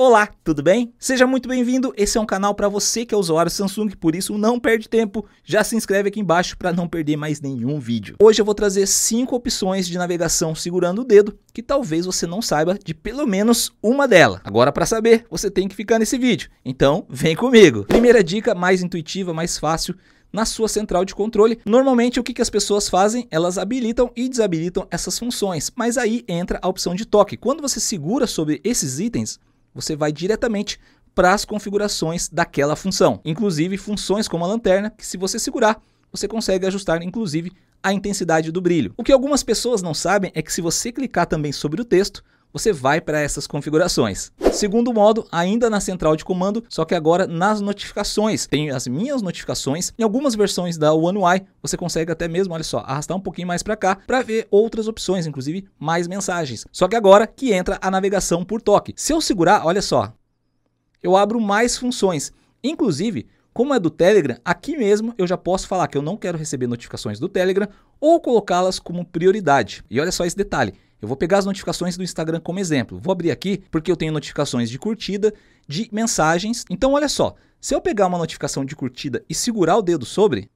Olá, tudo bem? Seja muito bem-vindo. Esse é um canal para você que é usuário Samsung, por isso não perde tempo. Já se inscreve aqui embaixo para não perder mais nenhum vídeo. Hoje eu vou trazer cinco opções de navegação segurando o dedo, que talvez você não saiba de pelo menos uma delas. Agora para saber, você tem que ficar nesse vídeo. Então, vem comigo. Primeira dica mais intuitiva, mais fácil, na sua central de controle. Normalmente o que, que as pessoas fazem? Elas habilitam e desabilitam essas funções, mas aí entra a opção de toque. Quando você segura sobre esses itens, você vai diretamente para as configurações daquela função. Inclusive funções como a lanterna, que se você segurar, você consegue ajustar inclusive a intensidade do brilho. O que algumas pessoas não sabem é que se você clicar também sobre o texto, você vai para essas configurações. Segundo modo, ainda na central de comando, só que agora nas notificações. Tem as minhas notificações. Em algumas versões da One UI, você consegue até mesmo, olha só, arrastar um pouquinho mais para cá para ver outras opções, inclusive mais mensagens. Só que agora que entra a navegação por toque. Se eu segurar, olha só, eu abro mais funções. Inclusive, como é do Telegram, aqui mesmo eu já posso falar que eu não quero receber notificações do Telegram ou colocá-las como prioridade. E olha só esse detalhe. Eu vou pegar as notificações do Instagram como exemplo. Vou abrir aqui porque eu tenho notificações de curtida, de mensagens. Então olha só, se eu pegar uma notificação de curtida e segurar o dedo sobre,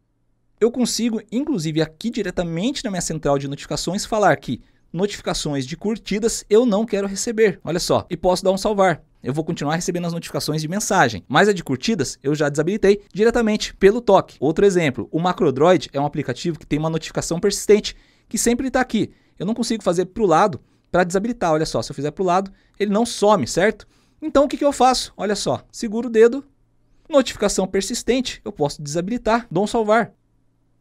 eu consigo, inclusive aqui diretamente na minha central de notificações, falar que notificações de curtidas eu não quero receber. Olha só, e posso dar um salvar eu vou continuar recebendo as notificações de mensagem, mas a de curtidas eu já desabilitei diretamente pelo toque. Outro exemplo, o MacroDroid é um aplicativo que tem uma notificação persistente que sempre está aqui. Eu não consigo fazer para o lado para desabilitar. Olha só, se eu fizer para o lado, ele não some, certo? Então o que, que eu faço? Olha só, seguro o dedo, notificação persistente, eu posso desabilitar, dou um salvar.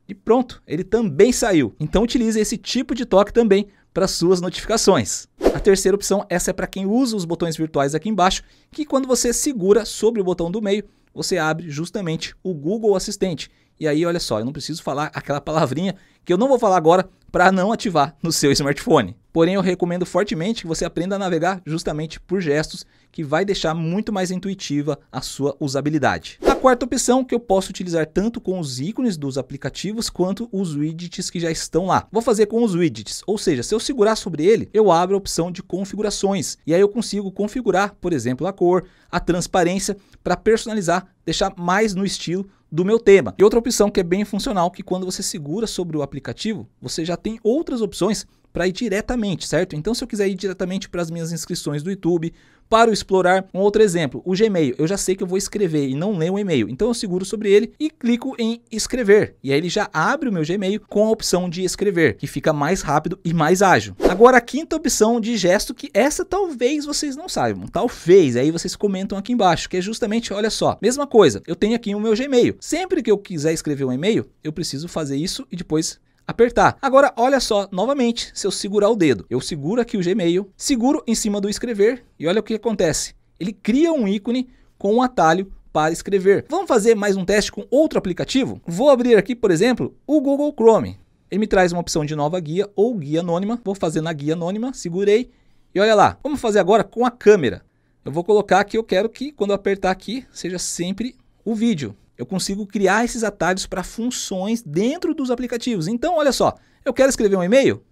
E pronto, ele também saiu. Então utilize esse tipo de toque também para suas notificações. A terceira opção, essa é para quem usa os botões virtuais aqui embaixo, que quando você segura sobre o botão do meio, você abre justamente o Google Assistente. E aí, olha só, eu não preciso falar aquela palavrinha que eu não vou falar agora para não ativar no seu smartphone. Porém, eu recomendo fortemente que você aprenda a navegar justamente por gestos, que vai deixar muito mais intuitiva a sua usabilidade quarta opção que eu posso utilizar tanto com os ícones dos aplicativos quanto os widgets que já estão lá. Vou fazer com os widgets, ou seja, se eu segurar sobre ele, eu abro a opção de configurações e aí eu consigo configurar, por exemplo, a cor, a transparência para personalizar, deixar mais no estilo do meu tema. E outra opção que é bem funcional, que quando você segura sobre o aplicativo, você já tem outras opções para ir diretamente, certo? Então, se eu quiser ir diretamente para as minhas inscrições do YouTube, para o explorar, um outro exemplo, o Gmail. Eu já sei que eu vou escrever e não ler o e-mail, então eu seguro sobre ele e clico em escrever. E aí ele já abre o meu Gmail com a opção de escrever, que fica mais rápido e mais ágil. Agora, a quinta opção de gesto, que essa talvez vocês não saibam, talvez, aí vocês comentam aqui embaixo, que é justamente, olha só, mesma coisa, eu tenho aqui o meu Gmail. Sempre que eu quiser escrever um e-mail, eu preciso fazer isso e depois apertar. Agora, olha só, novamente, se eu segurar o dedo, eu seguro aqui o Gmail, seguro em cima do escrever e olha o que acontece. Ele cria um ícone com um atalho para escrever. Vamos fazer mais um teste com outro aplicativo? Vou abrir aqui, por exemplo, o Google Chrome. Ele me traz uma opção de nova guia ou guia anônima. Vou fazer na guia anônima, segurei e olha lá. Vamos fazer agora com a câmera. Eu vou colocar que eu quero que quando eu apertar aqui seja sempre o vídeo eu consigo criar esses atalhos para funções dentro dos aplicativos. Então, olha só, eu quero escrever um e-mail,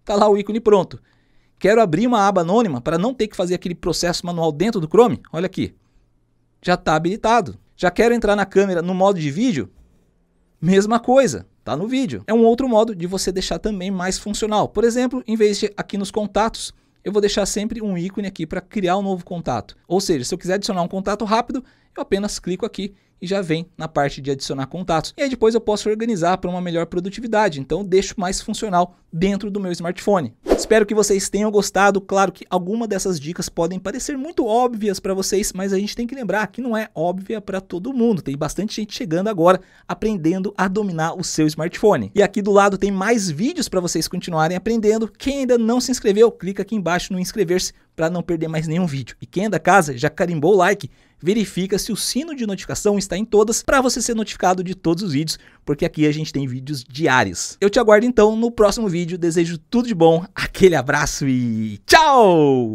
está lá o ícone pronto. Quero abrir uma aba anônima para não ter que fazer aquele processo manual dentro do Chrome, olha aqui, já está habilitado. Já quero entrar na câmera no modo de vídeo, mesma coisa, está no vídeo. É um outro modo de você deixar também mais funcional. Por exemplo, em vez de aqui nos contatos, eu vou deixar sempre um ícone aqui para criar um novo contato. Ou seja, se eu quiser adicionar um contato rápido, eu apenas clico aqui e já vem na parte de adicionar contatos. E aí depois eu posso organizar para uma melhor produtividade, então eu deixo mais funcional dentro do meu smartphone. Espero que vocês tenham gostado. Claro que alguma dessas dicas podem parecer muito óbvias para vocês, mas a gente tem que lembrar que não é óbvia para todo mundo. Tem bastante gente chegando agora aprendendo a dominar o seu smartphone. E aqui do lado tem mais vídeos para vocês continuarem aprendendo. Quem ainda não se inscreveu, clica aqui embaixo no inscrever-se para não perder mais nenhum vídeo. E quem é da casa já carimbou o like verifica se o sino de notificação está em todas para você ser notificado de todos os vídeos, porque aqui a gente tem vídeos diários. Eu te aguardo então no próximo vídeo, desejo tudo de bom, aquele abraço e tchau!